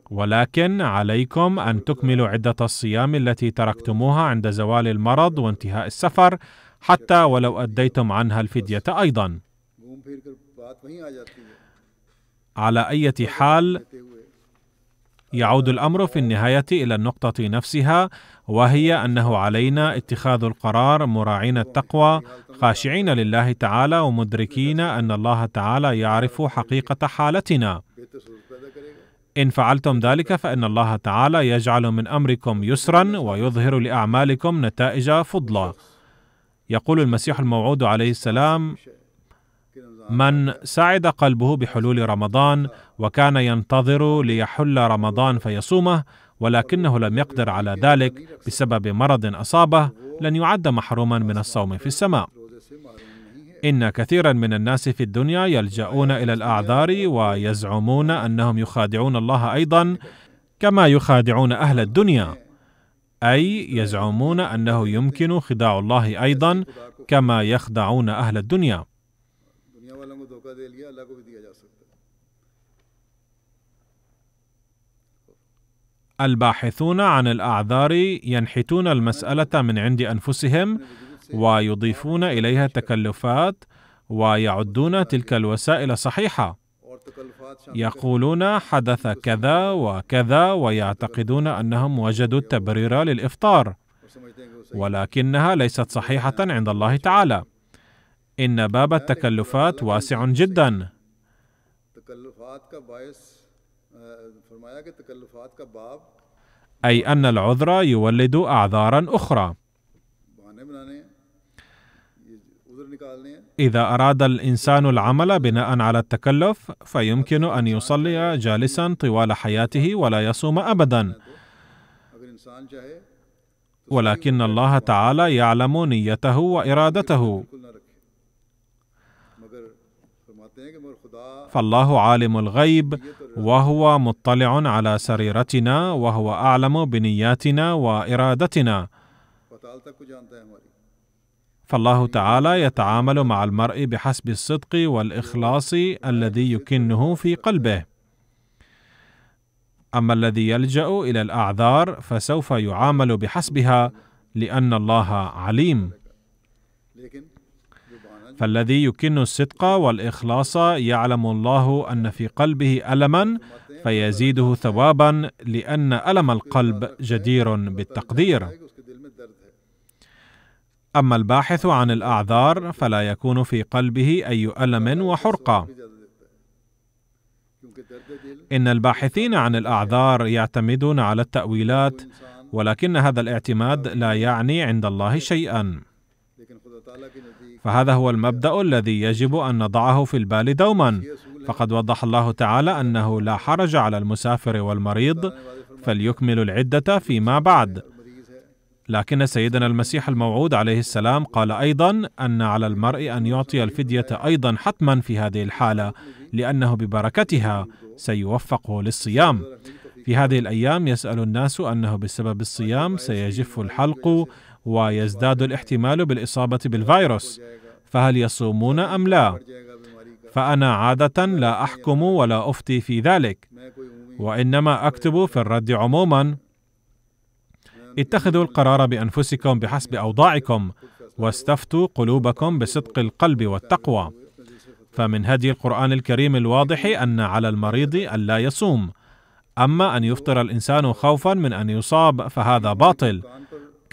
ولكن عليكم ان تكملوا عده الصيام التي تركتموها عند زوال المرض وانتهاء السفر حتى ولو اديتم عنها الفديه ايضا على اي حال يعود الامر في النهايه الى النقطه نفسها وهي انه علينا اتخاذ القرار مراعين التقوى خاشعين لله تعالى ومدركين ان الله تعالى يعرف حقيقه حالتنا ان فعلتم ذلك فان الله تعالى يجعل من امركم يسرا ويظهر لاعمالكم نتائج فضلا يقول المسيح الموعود عليه السلام من سعد قلبه بحلول رمضان وكان ينتظر ليحل رمضان فيصومه ولكنه لم يقدر على ذلك بسبب مرض اصابه لن يعد محروما من الصوم في السماء ان كثيرا من الناس في الدنيا يلجؤون الى الاعذار ويزعمون انهم يخادعون الله ايضا كما يخادعون اهل الدنيا اي يزعمون انه يمكن خداع الله ايضا كما يخدعون اهل الدنيا الباحثون عن الأعذار ينحتون المسألة من عند أنفسهم ويضيفون إليها تكلفات ويعدون تلك الوسائل صحيحة يقولون حدث كذا وكذا ويعتقدون أنهم وجدوا التبرير للإفطار ولكنها ليست صحيحة عند الله تعالى إن باب التكلفات واسع جدا أي أن العذر يولد أعذارا أخرى إذا أراد الإنسان العمل بناء على التكلف فيمكن أن يصلي جالسا طوال حياته ولا يصوم أبدا ولكن الله تعالى يعلم نيته وإرادته فالله عالم الغيب وهو مطلع على سريرتنا وهو اعلم بنياتنا وارادتنا فالله تعالى يتعامل مع المرء بحسب الصدق والاخلاص الذي يكنه في قلبه اما الذي يلجا الى الاعذار فسوف يعامل بحسبها لان الله عليم فالذي يكن الصدق والاخلاص يعلم الله ان في قلبه الما فيزيده ثوابا لان الم القلب جدير بالتقدير اما الباحث عن الاعذار فلا يكون في قلبه اي الم وحرقه ان الباحثين عن الاعذار يعتمدون على التاويلات ولكن هذا الاعتماد لا يعني عند الله شيئا فهذا هو المبدا الذي يجب ان نضعه في البال دوما فقد وضح الله تعالى انه لا حرج على المسافر والمريض فليكمل العده فيما بعد لكن سيدنا المسيح الموعود عليه السلام قال ايضا ان على المرء ان يعطي الفديه ايضا حتما في هذه الحاله لانه ببركتها سيوفقه للصيام في هذه الايام يسال الناس انه بسبب الصيام سيجف الحلق ويزداد الاحتمال بالاصابه بالفيروس فهل يصومون ام لا فانا عاده لا احكم ولا افتي في ذلك وانما اكتب في الرد عموما اتخذوا القرار بانفسكم بحسب اوضاعكم واستفتوا قلوبكم بصدق القلب والتقوى فمن هدي القران الكريم الواضح ان على المريض الا يصوم اما ان يفطر الانسان خوفا من ان يصاب فهذا باطل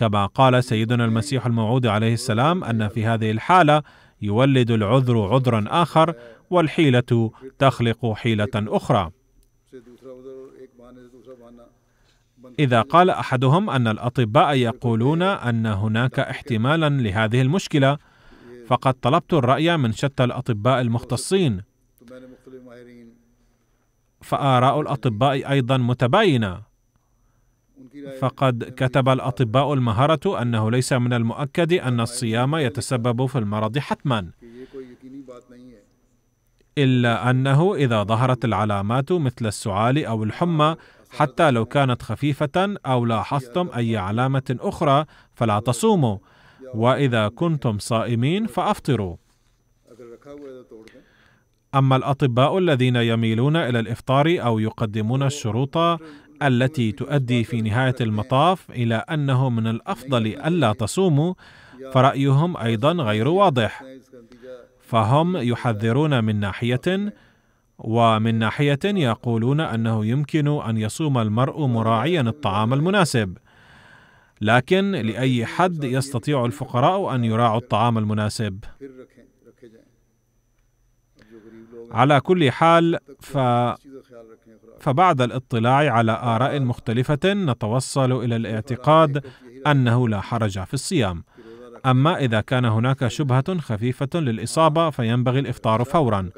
كما قال سيدنا المسيح الموعود عليه السلام ان في هذه الحاله يولد العذر عذرا اخر والحيله تخلق حيله اخرى اذا قال احدهم ان الاطباء يقولون ان هناك احتمالا لهذه المشكله فقد طلبت الراي من شتى الاطباء المختصين فاراء الاطباء ايضا متباينه فقد كتب الأطباء المهارة أنه ليس من المؤكد أن الصيام يتسبب في المرض حتما إلا أنه إذا ظهرت العلامات مثل السعال أو الحمى حتى لو كانت خفيفة أو لاحظتم أي علامة أخرى فلا تصوموا وإذا كنتم صائمين فأفطروا أما الأطباء الذين يميلون إلى الإفطار أو يقدمون الشروط التي تؤدي في نهايه المطاف الى انه من الافضل الا تصوموا فرايهم ايضا غير واضح فهم يحذرون من ناحيه ومن ناحيه يقولون انه يمكن ان يصوم المرء مراعيا الطعام المناسب لكن لاي حد يستطيع الفقراء ان يراعوا الطعام المناسب على كل حال ف فبعد الاطلاع على آراء مختلفة نتوصل إلى الاعتقاد أنه لا حرج في الصيام. أما إذا كان هناك شبهة خفيفة للإصابة فينبغي الإفطار فورا.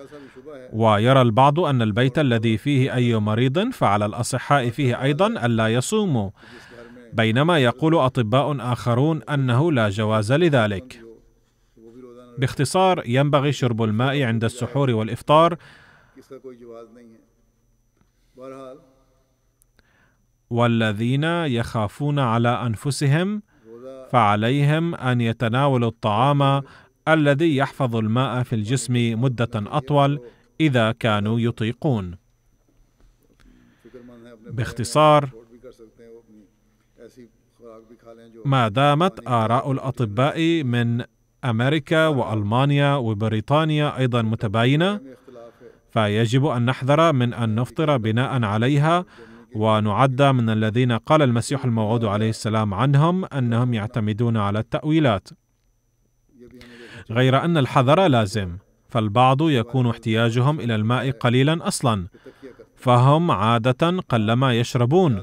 ويرى البعض أن البيت الذي فيه أي مريض فعلى الأصحاء فيه أيضا ألا يصوموا، بينما يقول أطباء آخرون أنه لا جواز لذلك. باختصار ينبغي شرب الماء عند السحور والإفطار والذين يخافون على انفسهم فعليهم ان يتناولوا الطعام الذي يحفظ الماء في الجسم مده اطول اذا كانوا يطيقون باختصار ما دامت اراء الاطباء من امريكا والمانيا وبريطانيا ايضا متباينه فيجب ان نحذر من ان نفطر بناء عليها ونعد من الذين قال المسيح الموعود عليه السلام عنهم انهم يعتمدون على التاويلات غير ان الحذر لازم فالبعض يكون احتياجهم الى الماء قليلا اصلا فهم عاده قلما يشربون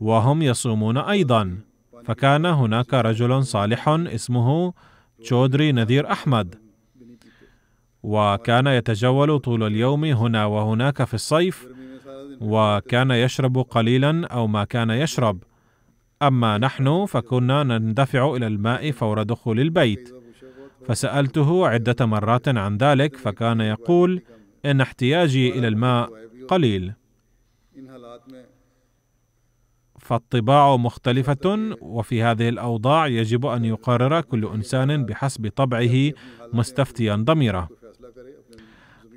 وهم يصومون ايضا فكان هناك رجل صالح اسمه تشودري نذير احمد وكان يتجول طول اليوم هنا وهناك في الصيف وكان يشرب قليلا او ما كان يشرب اما نحن فكنا نندفع الى الماء فور دخول البيت فسالته عده مرات عن ذلك فكان يقول ان احتياجي الى الماء قليل فالطباع مختلفة وفي هذه الأوضاع يجب أن يقرر كل إنسان بحسب طبعه مستفتيا ضميره.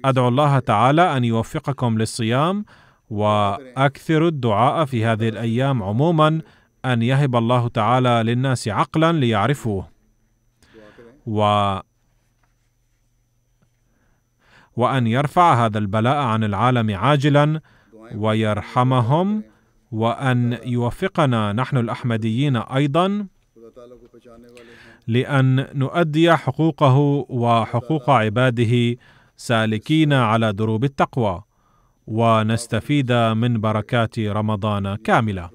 أدعو الله تعالى أن يوفقكم للصيام وأكثروا الدعاء في هذه الأيام عموما أن يهب الله تعالى للناس عقلا ليعرفوه و وأن يرفع هذا البلاء عن العالم عاجلا ويرحمهم وأن يوفقنا نحن الأحمديين أيضا لأن نؤدي حقوقه وحقوق عباده سالكين على دروب التقوى ونستفيد من بركات رمضان كامله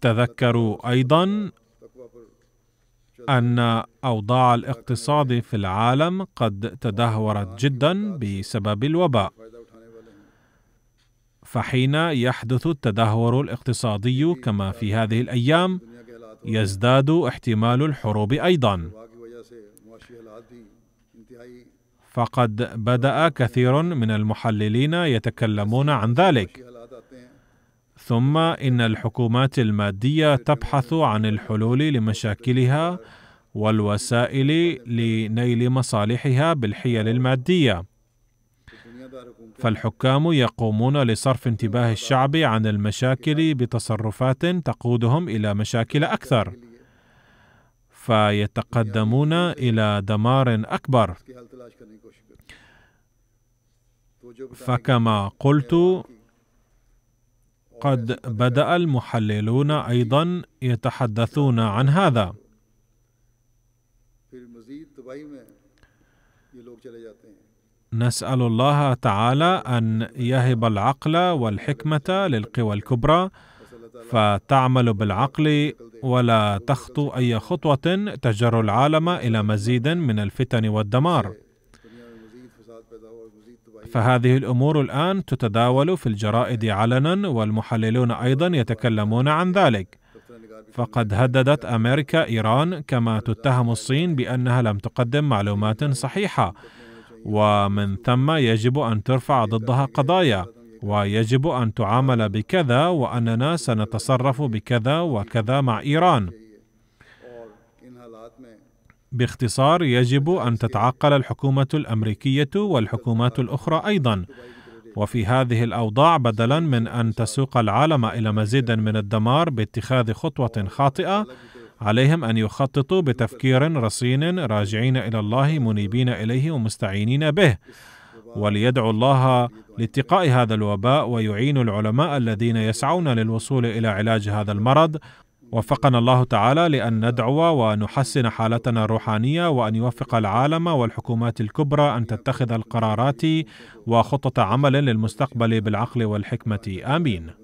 تذكروا ايضا ان اوضاع الاقتصاد في العالم قد تدهورت جدا بسبب الوباء فحين يحدث التدهور الاقتصادي كما في هذه الايام يزداد احتمال الحروب ايضا فقد بدا كثير من المحللين يتكلمون عن ذلك ثم ان الحكومات الماديه تبحث عن الحلول لمشاكلها والوسائل لنيل مصالحها بالحيل الماديه فالحكام يقومون لصرف انتباه الشعب عن المشاكل بتصرفات تقودهم الى مشاكل اكثر فيتقدمون الى دمار اكبر فكما قلت قد بدا المحللون ايضا يتحدثون عن هذا نسال الله تعالى ان يهب العقل والحكمه للقوى الكبرى فتعمل بالعقل ولا تخطو اي خطوه تجر العالم الى مزيد من الفتن والدمار فهذه الامور الان تتداول في الجرائد علنا والمحللون ايضا يتكلمون عن ذلك فقد هددت امريكا ايران كما تتهم الصين بانها لم تقدم معلومات صحيحه ومن ثم يجب ان ترفع ضدها قضايا ويجب ان تعامل بكذا واننا سنتصرف بكذا وكذا مع ايران باختصار يجب ان تتعقل الحكومه الامريكيه والحكومات الاخرى ايضا وفي هذه الاوضاع بدلا من ان تسوق العالم الى مزيد من الدمار باتخاذ خطوه خاطئه عليهم ان يخططوا بتفكير رصين راجعين الى الله منيبين اليه ومستعينين به وليدعو الله لاتقاء هذا الوباء ويعين العلماء الذين يسعون للوصول الى علاج هذا المرض وفقنا الله تعالى لان ندعو ونحسن حالتنا الروحانيه وان يوفق العالم والحكومات الكبرى ان تتخذ القرارات وخطط عمل للمستقبل بالعقل والحكمه امين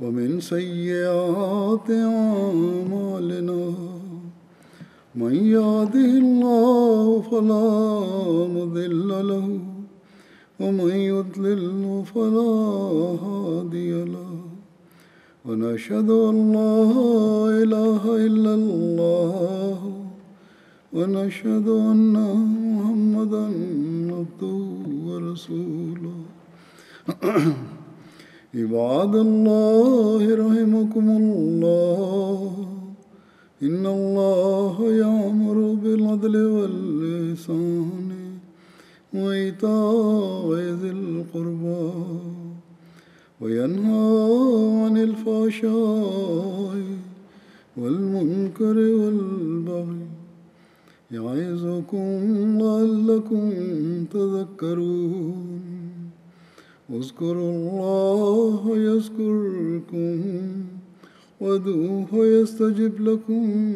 ومن سيئات أعمالنا من يهده الله فلا مضل له ومن يضلل فلا هادي له ونشهد أن لا إله إلا الله ونشهد أن محمدا عبده ورسوله [clears throat] عباد الله رحمكم الله إن الله يأمر بالعدل واللسان وإيتاء ذي القربى وينهى عن الفحشاء والمنكر والبغي يعظكم لعلكم تذكرون اذكروا الله يذكركم وادعوه يستجب لكم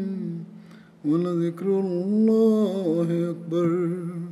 ولذكر الله أكبر